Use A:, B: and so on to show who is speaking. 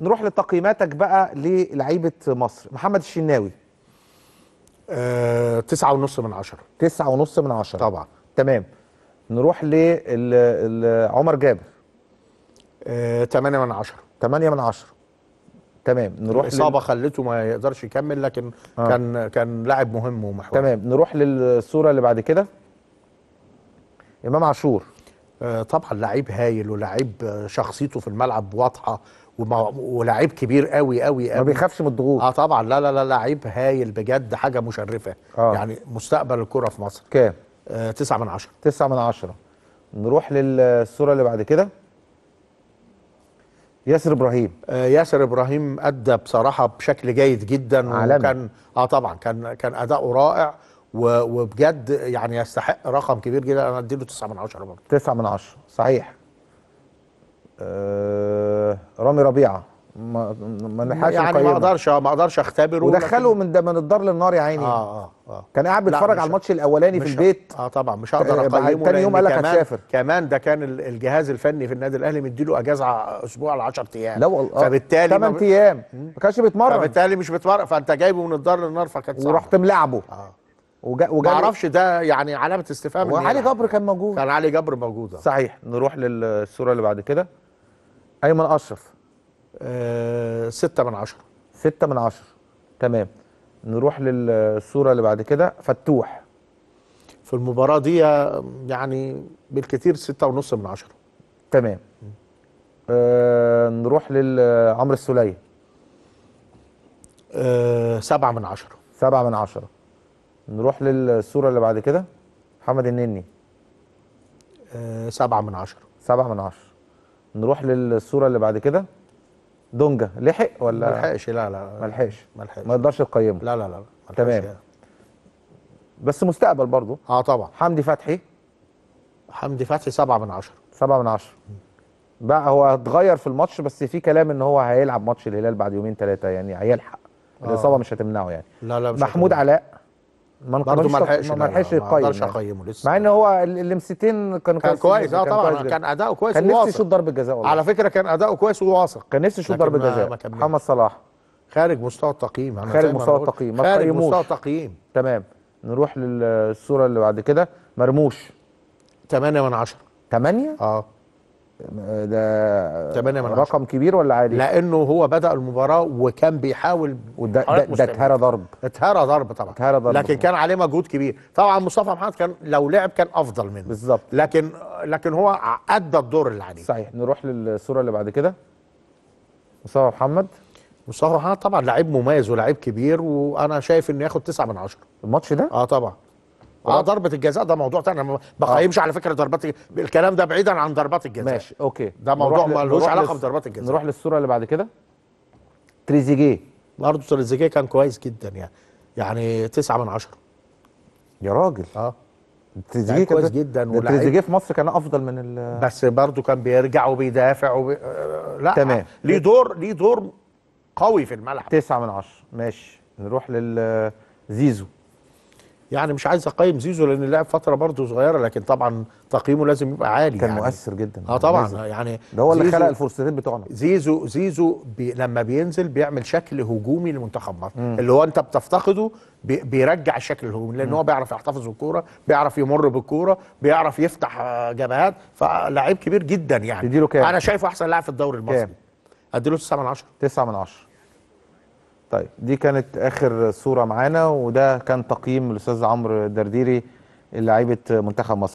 A: نروح لتقييماتك بقى للعيبه مصر محمد الشناوي آه، تسعة ونص من عشرة تسعة ونص من عشرة طبعا تمام نروح لعمر جابر آه، تمانية آه، من عشرة تمانية من عشرة تمام نروح الإصابة لل... خلته ما يقدرش يكمل لكن آه. كان كان لاعب مهم ومحور تمام نروح للصورة اللي بعد كده إمام عاشور آه، طبعا لعيب هايل ولعيب آه، شخصيته في الملعب واضحة ولاعيب كبير قوي قوي قوي ما بيخافش من الضغوط اه طبعا لا لا لا لعيب هايل بجد حاجه مشرفه آه. يعني مستقبل الكره في مصر كام؟ آه 9 من 10 9 من 10 نروح للصوره اللي بعد كده ياسر ابراهيم آه ياسر ابراهيم ادى بصراحه بشكل جيد جدا عالمي. وكان اه طبعا كان كان اداؤه رائع وبجد يعني يستحق رقم كبير جدا انا اديله 9 من 10 برضه 9 من 10 صحيح آه، رامي ربيعه ما ما نحاش يعني ما اقدرش ما اقدرش اختبره ودخله من ده من الدار للنار يا عيني اه اه, آه. كان قاعد بيتفرج على الماتش الاولاني في البيت اه طبعا مش هقدر آه، اقيمه تاني يوم قال لك هتسافر كمان ده كان الجهاز الفني في النادي الاهلي مديله اجازه اسبوع ل 10 ايام لا والله فبالتالي 8 ايام ما كانش بيتمرن فبالتالي مش بيتمرن فانت جايبه من الدار للنار فكانت ورحت ملعبه اه وجا وجا ما اعرفش ده يعني علامه استفهام وعلي جبر كان موجود كان علي جبر موجود آه. صحيح نروح للصوره اللي بعد كده ايمن اشرف آه ستة من عشرة ستة من عشرة تمام نروح للصورة اللي بعد كده فتوح في المباراة دي يعني بالكتير ستة ونص من عشرة تمام آه نروح للعمر السولية آه سبعة من عشرة سبعة من عشرة نروح للصورة اللي بعد كده محمد النني آه سبعة من عشرة سبعة من عشرة نروح للصوره اللي بعد كده دونجا لحق ولا ما لحقش لا لا ما لحقش ما يقدرش يقيمه لا لا لا تمام يعني. بس مستقبل برضه اه طبعا حمدي فتحي حمدي فتحي 7 من عشرة 7 من 10 بقى هو اتغير في الماتش بس في كلام ان هو هيلعب ماتش الهلال بعد يومين ثلاثه يعني هيلحق آه. الاصابه مش هتمنعه يعني لا لا مش محمود هتمنع. علاء ما برضه ما لحقش ما لحقش يقيم ما يعني. اقيمه لسه مع ان هو اللمستين كانوا كان كويس اه طبعا كان, كان اداؤه كويس كان نفسي يشوط ضربه جزاء والله على فكره كان اداؤه كويس وواثق كان نفسي يشوط ضربه جزاء محمد صلاح خارج مستوى التقييم خارج مستوى التقييم خارج مستوى التقييم تمام نروح للصوره اللي بعد كده مرموش 8 من 10 8 اه ده 8 من رقم كبير ولا عادي؟ لانه هو بدا المباراه وكان بيحاول وده ده اتهرى ضرب اتهرى ضرب طبعا اتهرى ضرب لكن كان عليه مجهود كبير طبعا مصطفى محمد كان لو لعب كان افضل منه بالظبط لكن لكن هو ادى الدور اللي عليه صحيح نروح للصوره اللي بعد كده مصطفى محمد مصطفى محمد طبعا لعيب مميز ولاعيب كبير وانا شايف انه ياخد 9 من عشره الماتش ده اه طبعا آه. اه ضربه الجزاء ده موضوع ثاني انا ما بقيمش آه. على فكره ضربات الكلام ده بعيدا عن ضربات الجزاء ماشي اوكي ده موضوع ملوش علاقه بضربات الجزاء نروح للصوره اللي بعد كده تريزيجيه برضه تريزيجيه كان كويس جدا يعني يعني 9 من 10 يا راجل اه تريزيجيه كويس جدا تريزيجيه في مصر كان افضل من ال بس برضه كان بيرجع وبيدافع وبي... لا تمام ليه دور ليه دور قوي في الملعب 9 من 10 ماشي نروح للزيزو يعني مش عايز اقيم زيزو لان لعب فتره برضه صغيره لكن طبعا تقييمه لازم يبقى عالي كان يعني. مؤثر جدا اه طبعا لازم. يعني ده هو اللي خلق الفرصتين بتوعنا زيزو زيزو بي لما بينزل بيعمل شكل هجومي لمنتخب مصر اللي هو انت بتفتقده بي بيرجع الشكل الهجومي لان هو بيعرف يحتفظ بالكوره بيعرف يمر بالكوره بيعرف يفتح آه، جبهات فلاعب كبير جدا يعني تديله كام؟ انا شايفه احسن لاعب في الدوري المصري اديله 9 من 10 9 من 10 طيب دي كانت اخر صوره معانا وده كان تقييم الاستاذ عمرو درديري لعيبه منتخب مصر